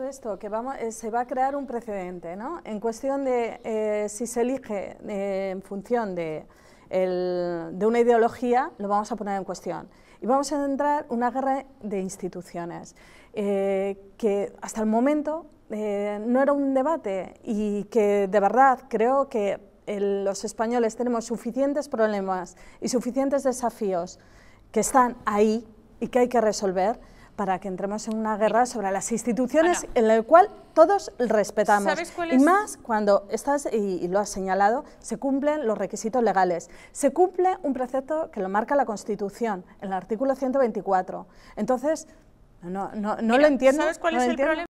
de esto, que eh, se va a crear un precedente, ¿no? En cuestión de eh, si se elige eh, en función de, una ideología, lo vamos a poner en cuestión. Y vamos a entrar una guerra de instituciones, que hasta el momento no era un debate y que de verdad creo que los españoles tenemos suficientes problemas y suficientes desafíos que están ahí y que hay que resolver para que entremos en una guerra sobre las instituciones en la cual todos respetamos. Y más cuando estás, y, lo has señalado, se cumplen los requisitos legales. Se cumple un precepto que lo marca la Constitución, el artículo 124. Entonces, no, no, no lo entiendo. ¿Sabes cuál es el